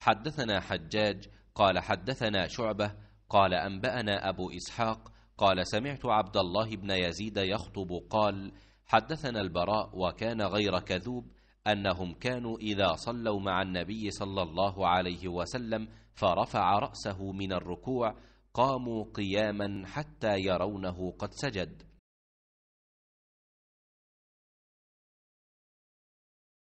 حدثنا حجاج قال حدثنا شعبة قال أنبأنا أبو إسحاق قال سمعت عبد الله بن يزيد يخطب قال حدثنا البراء وكان غير كذوب أنهم كانوا إذا صلوا مع النبي صلى الله عليه وسلم فرفع رأسه من الركوع قاموا قياما حتى يرونه قد سجد